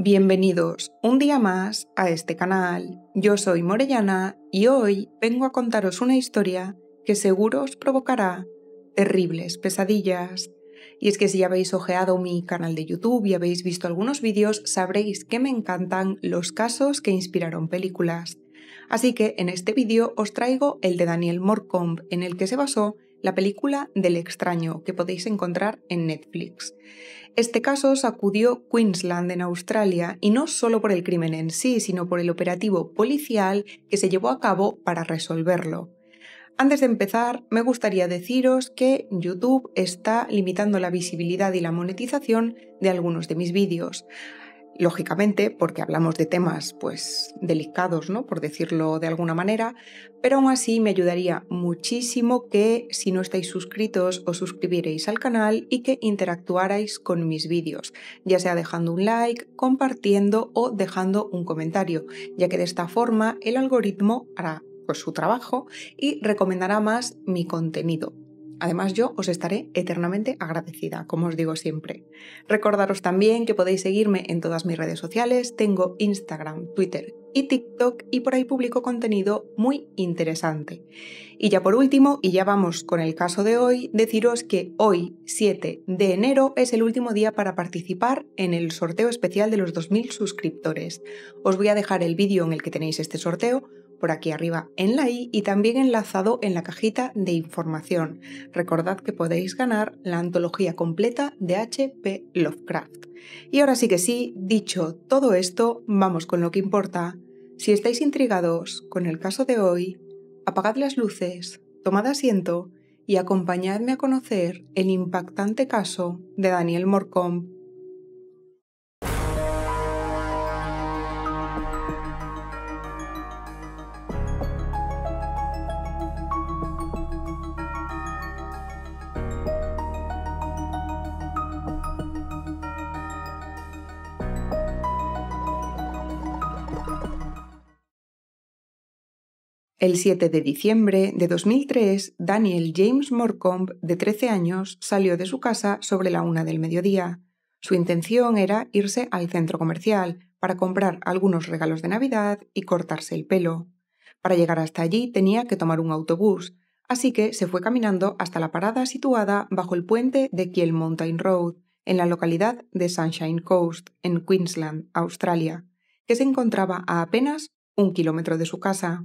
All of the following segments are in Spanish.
Bienvenidos un día más a este canal. Yo soy Morellana y hoy vengo a contaros una historia que seguro os provocará terribles pesadillas. Y es que si ya habéis ojeado mi canal de YouTube y habéis visto algunos vídeos, sabréis que me encantan los casos que inspiraron películas. Así que en este vídeo os traigo el de Daniel Morcombe, en el que se basó la película del extraño que podéis encontrar en Netflix. Este caso sacudió Queensland en Australia y no solo por el crimen en sí, sino por el operativo policial que se llevó a cabo para resolverlo. Antes de empezar, me gustaría deciros que YouTube está limitando la visibilidad y la monetización de algunos de mis vídeos, lógicamente, porque hablamos de temas pues delicados, ¿no? por decirlo de alguna manera, pero aún así me ayudaría muchísimo que si no estáis suscritos os suscribierais al canal y que interactuarais con mis vídeos, ya sea dejando un like, compartiendo o dejando un comentario, ya que de esta forma el algoritmo hará pues, su trabajo y recomendará más mi contenido. Además, yo os estaré eternamente agradecida, como os digo siempre. Recordaros también que podéis seguirme en todas mis redes sociales. Tengo Instagram, Twitter y TikTok y por ahí publico contenido muy interesante. Y ya por último, y ya vamos con el caso de hoy, deciros que hoy, 7 de enero, es el último día para participar en el sorteo especial de los 2.000 suscriptores. Os voy a dejar el vídeo en el que tenéis este sorteo por aquí arriba en la i y también enlazado en la cajita de información. Recordad que podéis ganar la antología completa de H.P. Lovecraft. Y ahora sí que sí, dicho todo esto, vamos con lo que importa. Si estáis intrigados con el caso de hoy, apagad las luces, tomad asiento y acompañadme a conocer el impactante caso de Daniel Morcombe El 7 de diciembre de 2003, Daniel James Morcombe, de 13 años, salió de su casa sobre la una del mediodía. Su intención era irse al centro comercial para comprar algunos regalos de Navidad y cortarse el pelo. Para llegar hasta allí tenía que tomar un autobús, así que se fue caminando hasta la parada situada bajo el puente de Kiel Mountain Road, en la localidad de Sunshine Coast, en Queensland, Australia, que se encontraba a apenas un kilómetro de su casa.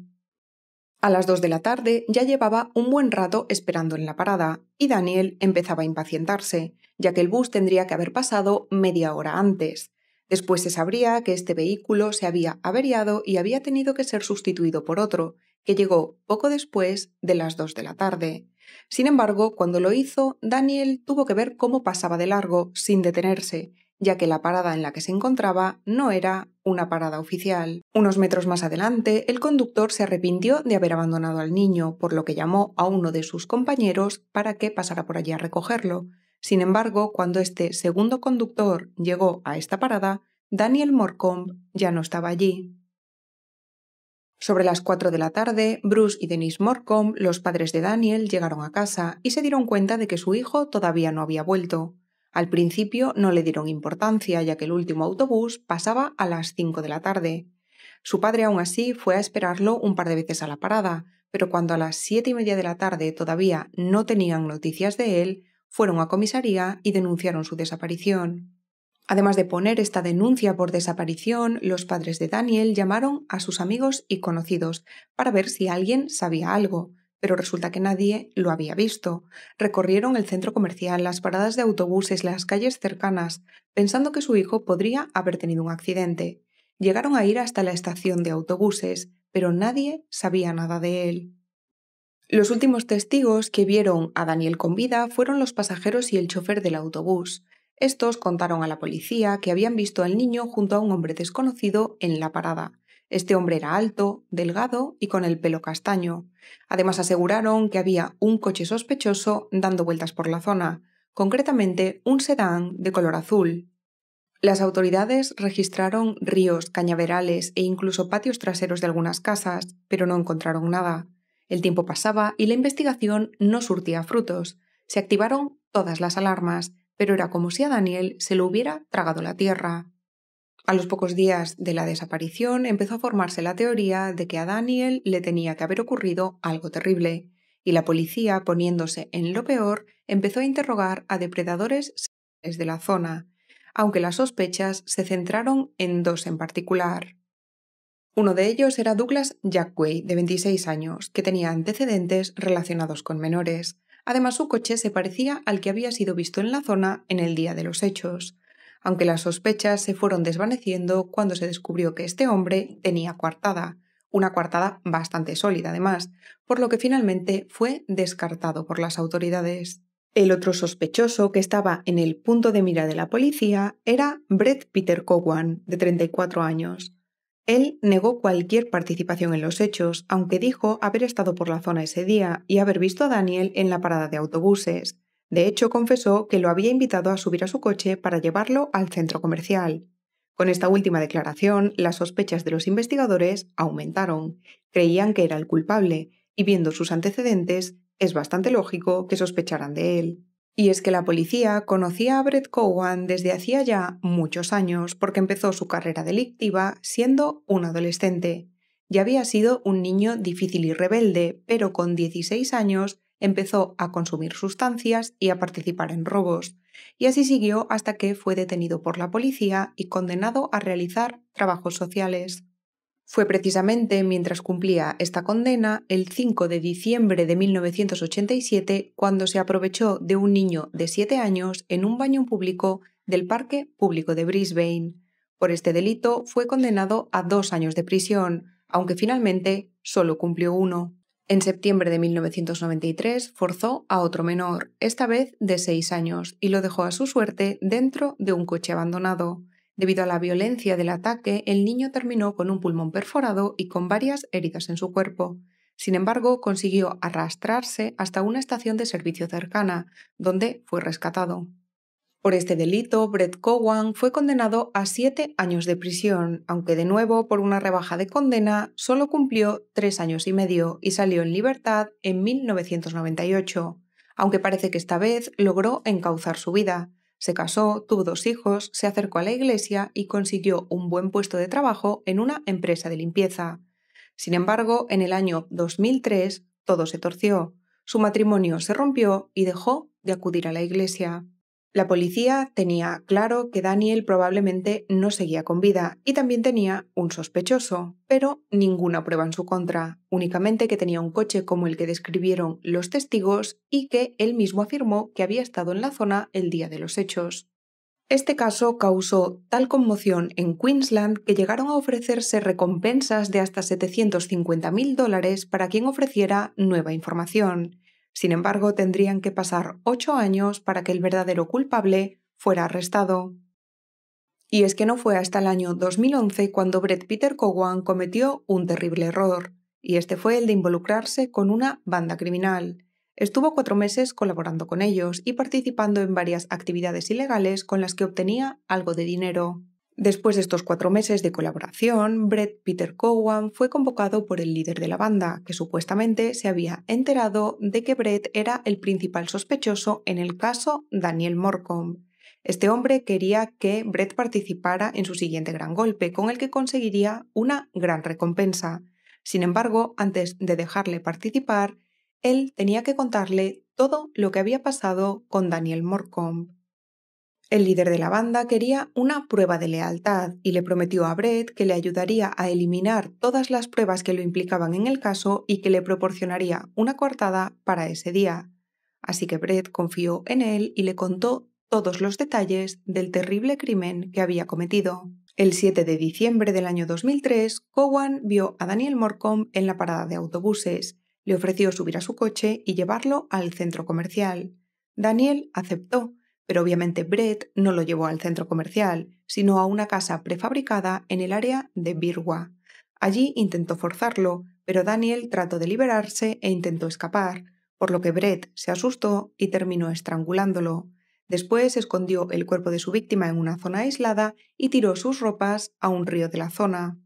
A las dos de la tarde ya llevaba un buen rato esperando en la parada, y Daniel empezaba a impacientarse, ya que el bus tendría que haber pasado media hora antes. Después se sabría que este vehículo se había averiado y había tenido que ser sustituido por otro, que llegó poco después de las dos de la tarde. Sin embargo, cuando lo hizo, Daniel tuvo que ver cómo pasaba de largo, sin detenerse, ya que la parada en la que se encontraba no era una parada oficial. Unos metros más adelante, el conductor se arrepintió de haber abandonado al niño, por lo que llamó a uno de sus compañeros para que pasara por allí a recogerlo. Sin embargo, cuando este segundo conductor llegó a esta parada, Daniel Morcombe ya no estaba allí. Sobre las 4 de la tarde, Bruce y Denise Morcombe, los padres de Daniel, llegaron a casa y se dieron cuenta de que su hijo todavía no había vuelto. Al principio no le dieron importancia, ya que el último autobús pasaba a las 5 de la tarde. Su padre aún así fue a esperarlo un par de veces a la parada, pero cuando a las siete y media de la tarde todavía no tenían noticias de él, fueron a comisaría y denunciaron su desaparición. Además de poner esta denuncia por desaparición, los padres de Daniel llamaron a sus amigos y conocidos para ver si alguien sabía algo, pero resulta que nadie lo había visto. Recorrieron el centro comercial, las paradas de autobuses, las calles cercanas, pensando que su hijo podría haber tenido un accidente. Llegaron a ir hasta la estación de autobuses, pero nadie sabía nada de él. Los últimos testigos que vieron a Daniel con vida fueron los pasajeros y el chofer del autobús. Estos contaron a la policía que habían visto al niño junto a un hombre desconocido en la parada, este hombre era alto, delgado y con el pelo castaño. Además aseguraron que había un coche sospechoso dando vueltas por la zona, concretamente un sedán de color azul. Las autoridades registraron ríos, cañaverales e incluso patios traseros de algunas casas, pero no encontraron nada. El tiempo pasaba y la investigación no surtía frutos. Se activaron todas las alarmas, pero era como si a Daniel se lo hubiera tragado la tierra. A los pocos días de la desaparición empezó a formarse la teoría de que a Daniel le tenía que haber ocurrido algo terrible, y la policía, poniéndose en lo peor, empezó a interrogar a depredadores de la zona, aunque las sospechas se centraron en dos en particular. Uno de ellos era Douglas Jackway, de 26 años, que tenía antecedentes relacionados con menores. Además, su coche se parecía al que había sido visto en la zona en el día de los hechos, aunque las sospechas se fueron desvaneciendo cuando se descubrió que este hombre tenía coartada, una coartada bastante sólida además, por lo que finalmente fue descartado por las autoridades. El otro sospechoso que estaba en el punto de mira de la policía era Brett Peter Cowan, de 34 años. Él negó cualquier participación en los hechos, aunque dijo haber estado por la zona ese día y haber visto a Daniel en la parada de autobuses, de hecho, confesó que lo había invitado a subir a su coche para llevarlo al centro comercial. Con esta última declaración, las sospechas de los investigadores aumentaron. Creían que era el culpable, y viendo sus antecedentes, es bastante lógico que sospecharan de él. Y es que la policía conocía a Brett Cowan desde hacía ya muchos años, porque empezó su carrera delictiva siendo un adolescente. Ya había sido un niño difícil y rebelde, pero con 16 años empezó a consumir sustancias y a participar en robos, y así siguió hasta que fue detenido por la policía y condenado a realizar trabajos sociales. Fue precisamente mientras cumplía esta condena, el 5 de diciembre de 1987, cuando se aprovechó de un niño de 7 años en un baño público del Parque Público de Brisbane. Por este delito fue condenado a dos años de prisión, aunque finalmente solo cumplió uno. En septiembre de 1993 forzó a otro menor, esta vez de seis años, y lo dejó a su suerte dentro de un coche abandonado. Debido a la violencia del ataque, el niño terminó con un pulmón perforado y con varias heridas en su cuerpo. Sin embargo, consiguió arrastrarse hasta una estación de servicio cercana, donde fue rescatado. Por este delito, Brett Cowan fue condenado a siete años de prisión, aunque de nuevo por una rebaja de condena solo cumplió tres años y medio y salió en libertad en 1998, aunque parece que esta vez logró encauzar su vida. Se casó, tuvo dos hijos, se acercó a la iglesia y consiguió un buen puesto de trabajo en una empresa de limpieza. Sin embargo, en el año 2003 todo se torció. Su matrimonio se rompió y dejó de acudir a la iglesia. La policía tenía claro que Daniel probablemente no seguía con vida y también tenía un sospechoso, pero ninguna prueba en su contra, únicamente que tenía un coche como el que describieron los testigos y que él mismo afirmó que había estado en la zona el día de los hechos. Este caso causó tal conmoción en Queensland que llegaron a ofrecerse recompensas de hasta 750.000 dólares para quien ofreciera nueva información. Sin embargo, tendrían que pasar ocho años para que el verdadero culpable fuera arrestado. Y es que no fue hasta el año 2011 cuando Brett Peter Cowan cometió un terrible error, y este fue el de involucrarse con una banda criminal. Estuvo cuatro meses colaborando con ellos y participando en varias actividades ilegales con las que obtenía algo de dinero. Después de estos cuatro meses de colaboración, Brett Peter Cowan fue convocado por el líder de la banda, que supuestamente se había enterado de que Brett era el principal sospechoso en el caso Daniel Morcombe. Este hombre quería que Brett participara en su siguiente gran golpe, con el que conseguiría una gran recompensa. Sin embargo, antes de dejarle participar, él tenía que contarle todo lo que había pasado con Daniel Morcombe. El líder de la banda quería una prueba de lealtad y le prometió a Brett que le ayudaría a eliminar todas las pruebas que lo implicaban en el caso y que le proporcionaría una coartada para ese día. Así que Brett confió en él y le contó todos los detalles del terrible crimen que había cometido. El 7 de diciembre del año 2003, Cowan vio a Daniel Morcombe en la parada de autobuses. Le ofreció subir a su coche y llevarlo al centro comercial. Daniel aceptó, pero obviamente Brett no lo llevó al centro comercial, sino a una casa prefabricada en el área de Birwa. Allí intentó forzarlo, pero Daniel trató de liberarse e intentó escapar, por lo que Brett se asustó y terminó estrangulándolo. Después escondió el cuerpo de su víctima en una zona aislada y tiró sus ropas a un río de la zona.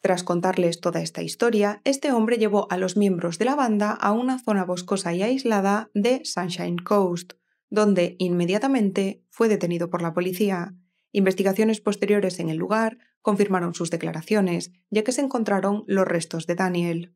Tras contarles toda esta historia, este hombre llevó a los miembros de la banda a una zona boscosa y aislada de Sunshine Coast, donde inmediatamente fue detenido por la policía. Investigaciones posteriores en el lugar confirmaron sus declaraciones, ya que se encontraron los restos de Daniel.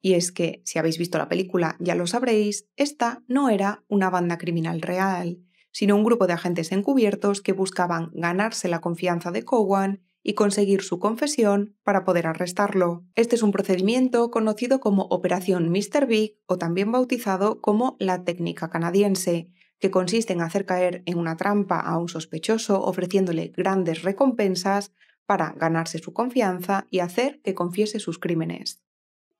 Y es que, si habéis visto la película, ya lo sabréis, esta no era una banda criminal real, sino un grupo de agentes encubiertos que buscaban ganarse la confianza de Cowan y conseguir su confesión para poder arrestarlo. Este es un procedimiento conocido como Operación Mr. Big o también bautizado como la técnica canadiense, que consiste en hacer caer en una trampa a un sospechoso ofreciéndole grandes recompensas para ganarse su confianza y hacer que confiese sus crímenes.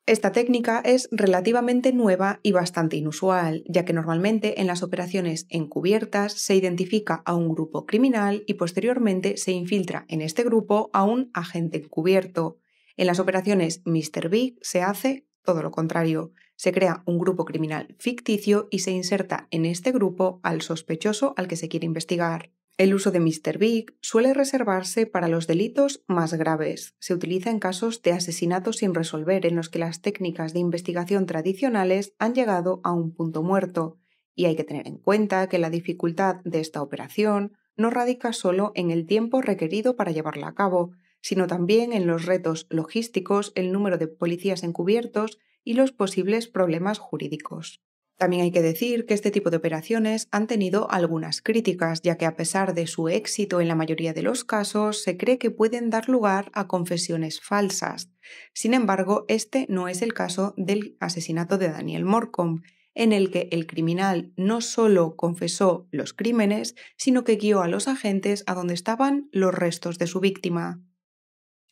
Esta técnica es relativamente nueva y bastante inusual, ya que normalmente en las operaciones encubiertas se identifica a un grupo criminal y posteriormente se infiltra en este grupo a un agente encubierto. En las operaciones Mr. Big se hace todo lo contrario, se crea un grupo criminal ficticio y se inserta en este grupo al sospechoso al que se quiere investigar. El uso de Mr. Big suele reservarse para los delitos más graves. Se utiliza en casos de asesinatos sin resolver en los que las técnicas de investigación tradicionales han llegado a un punto muerto, y hay que tener en cuenta que la dificultad de esta operación no radica solo en el tiempo requerido para llevarla a cabo, sino también en los retos logísticos, el número de policías encubiertos y los posibles problemas jurídicos. También hay que decir que este tipo de operaciones han tenido algunas críticas, ya que a pesar de su éxito en la mayoría de los casos, se cree que pueden dar lugar a confesiones falsas. Sin embargo, este no es el caso del asesinato de Daniel Morcombe, en el que el criminal no solo confesó los crímenes, sino que guió a los agentes a donde estaban los restos de su víctima.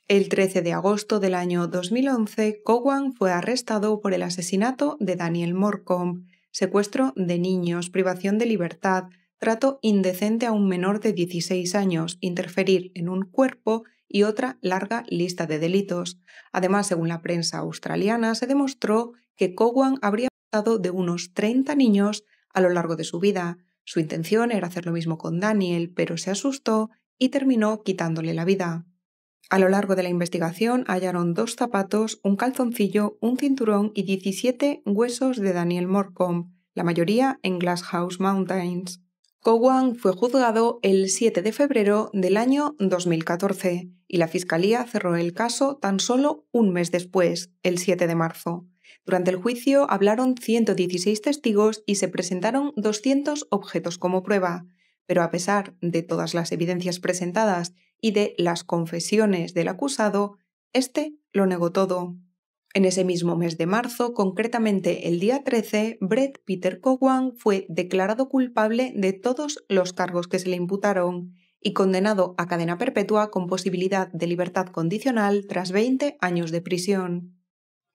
El 13 de agosto del año 2011, Cowan fue arrestado por el asesinato de Daniel Morcombe, secuestro de niños, privación de libertad, trato indecente a un menor de 16 años, interferir en un cuerpo y otra larga lista de delitos. Además, según la prensa australiana, se demostró que Cowan habría matado de unos 30 niños a lo largo de su vida. Su intención era hacer lo mismo con Daniel, pero se asustó y terminó quitándole la vida. A lo largo de la investigación hallaron dos zapatos, un calzoncillo, un cinturón y 17 huesos de Daniel Morcombe, la mayoría en Glasshouse Mountains. Cowan fue juzgado el 7 de febrero del año 2014 y la fiscalía cerró el caso tan solo un mes después, el 7 de marzo. Durante el juicio hablaron 116 testigos y se presentaron 200 objetos como prueba, pero a pesar de todas las evidencias presentadas y de las confesiones del acusado, este lo negó todo. En ese mismo mes de marzo, concretamente el día 13, Brett Peter Cowan fue declarado culpable de todos los cargos que se le imputaron y condenado a cadena perpetua con posibilidad de libertad condicional tras 20 años de prisión.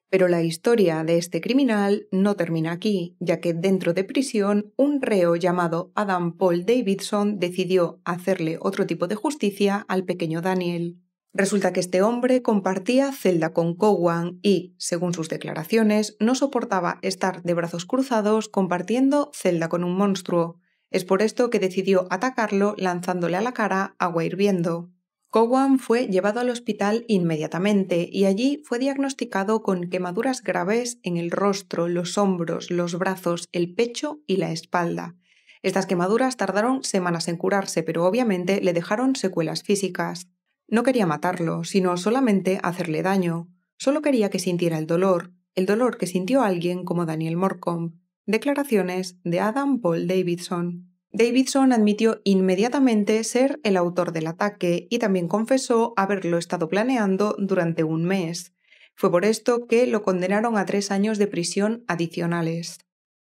Pero la historia de este criminal no termina aquí, ya que dentro de prisión un reo llamado Adam Paul Davidson decidió hacerle otro tipo de justicia al pequeño Daniel. Resulta que este hombre compartía celda con Cowan y, según sus declaraciones, no soportaba estar de brazos cruzados compartiendo celda con un monstruo. Es por esto que decidió atacarlo lanzándole a la cara agua hirviendo. Cowan fue llevado al hospital inmediatamente y allí fue diagnosticado con quemaduras graves en el rostro, los hombros, los brazos, el pecho y la espalda. Estas quemaduras tardaron semanas en curarse, pero obviamente le dejaron secuelas físicas. No quería matarlo, sino solamente hacerle daño. Solo quería que sintiera el dolor, el dolor que sintió alguien como Daniel Morcombe. Declaraciones de Adam Paul Davidson. Davidson admitió inmediatamente ser el autor del ataque y también confesó haberlo estado planeando durante un mes. Fue por esto que lo condenaron a tres años de prisión adicionales.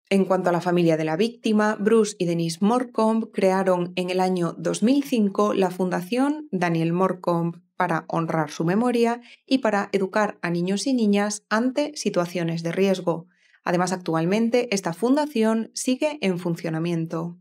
En cuanto a la familia de la víctima, Bruce y Denise Morcombe crearon en el año 2005 la Fundación Daniel Morcombe para honrar su memoria y para educar a niños y niñas ante situaciones de riesgo. Además, actualmente esta fundación sigue en funcionamiento.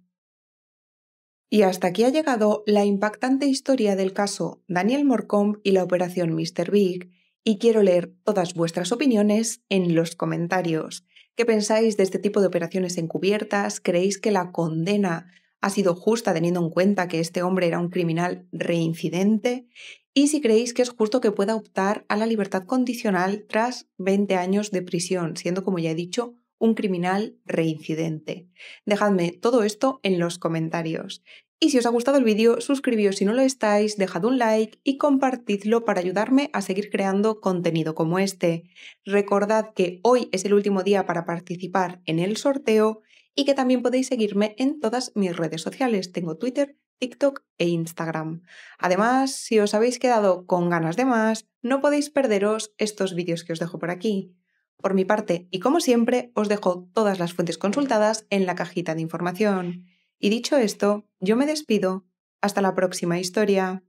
Y hasta aquí ha llegado la impactante historia del caso Daniel Morcombe y la operación Mr. Big, y quiero leer todas vuestras opiniones en los comentarios. ¿Qué pensáis de este tipo de operaciones encubiertas? ¿Creéis que la condena ha sido justa teniendo en cuenta que este hombre era un criminal reincidente? Y si creéis que es justo que pueda optar a la libertad condicional tras 20 años de prisión, siendo, como ya he dicho, un criminal reincidente? Dejadme todo esto en los comentarios. Y si os ha gustado el vídeo, suscribíos si no lo estáis, dejad un like y compartidlo para ayudarme a seguir creando contenido como este. Recordad que hoy es el último día para participar en el sorteo y que también podéis seguirme en todas mis redes sociales. Tengo Twitter, TikTok e Instagram. Además, si os habéis quedado con ganas de más, no podéis perderos estos vídeos que os dejo por aquí. Por mi parte, y como siempre, os dejo todas las fuentes consultadas en la cajita de información. Y dicho esto, yo me despido. Hasta la próxima historia.